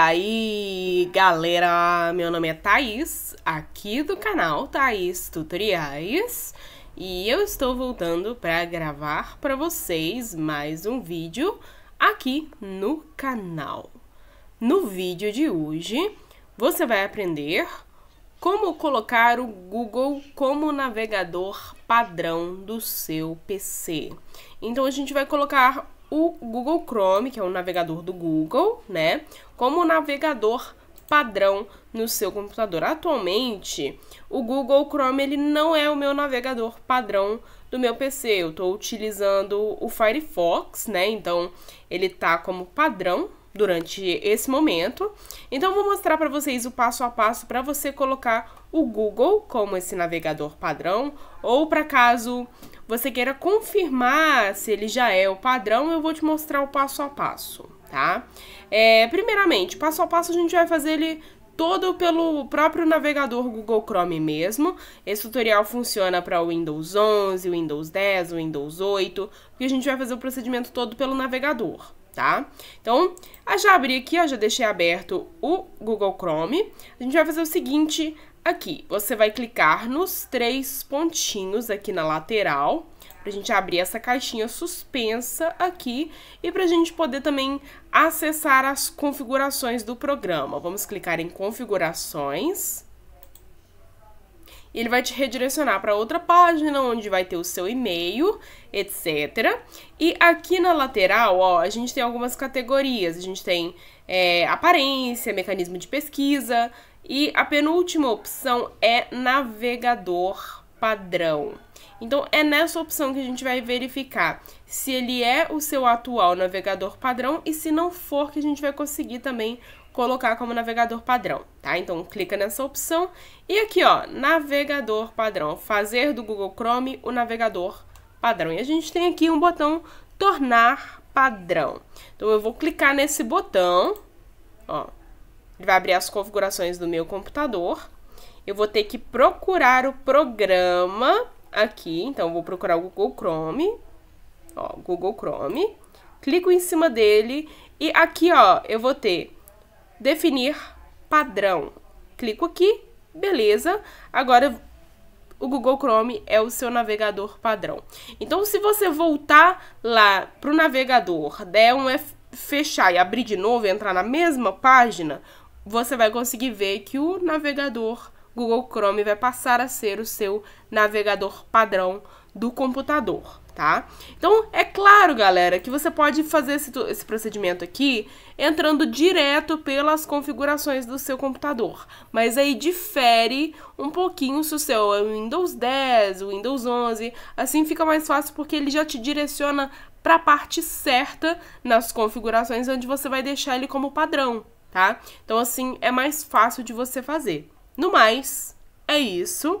aí, galera? Meu nome é Thaís, aqui do canal Thaís Tutoriais, e eu estou voltando para gravar para vocês mais um vídeo aqui no canal. No vídeo de hoje, você vai aprender como colocar o Google como navegador padrão do seu PC. Então, a gente vai colocar o Google Chrome, que é o navegador do Google, né, como navegador padrão no seu computador. Atualmente, o Google Chrome ele não é o meu navegador padrão do meu PC. Eu estou utilizando o Firefox, né? Então, ele tá como padrão durante esse momento. Então, vou mostrar para vocês o passo a passo para você colocar o Google como esse navegador padrão ou para caso você queira confirmar se ele já é o padrão, eu vou te mostrar o passo a passo, tá? É, primeiramente, passo a passo a gente vai fazer ele todo pelo próprio navegador Google Chrome mesmo. Esse tutorial funciona para Windows 11, Windows 10, Windows 8, porque a gente vai fazer o procedimento todo pelo navegador tá? Então, já abri aqui, ó, já deixei aberto o Google Chrome. A gente vai fazer o seguinte aqui. Você vai clicar nos três pontinhos aqui na lateral, pra gente abrir essa caixinha suspensa aqui e pra gente poder também acessar as configurações do programa. Vamos clicar em configurações ele vai te redirecionar para outra página onde vai ter o seu e-mail, etc. E aqui na lateral, ó, a gente tem algumas categorias. A gente tem é, aparência, mecanismo de pesquisa e a penúltima opção é navegador padrão. Então é nessa opção que a gente vai verificar se ele é o seu atual navegador padrão e se não for que a gente vai conseguir também colocar como navegador padrão, tá? Então clica nessa opção e aqui, ó, navegador padrão, fazer do Google Chrome o navegador padrão. E a gente tem aqui um botão tornar padrão. Então eu vou clicar nesse botão, ó. Ele vai abrir as configurações do meu computador. Eu vou ter que procurar o programa aqui, então vou procurar o Google Chrome, ó, Google Chrome. Clico em cima dele e aqui, ó, eu vou ter definir padrão. Clico aqui, beleza. Agora o Google Chrome é o seu navegador padrão. Então, se você voltar lá para o navegador, der um fechar e abrir de novo, entrar na mesma página, você vai conseguir ver que o navegador Google Chrome vai passar a ser o seu navegador padrão do computador, tá? Então, é claro, galera, que você pode fazer esse, esse procedimento aqui entrando direto pelas configurações do seu computador, mas aí difere um pouquinho se o seu é o Windows 10, o Windows 11, assim fica mais fácil porque ele já te direciona para a parte certa nas configurações onde você vai deixar ele como padrão, tá? Então, assim, é mais fácil de você fazer. No mais, é isso.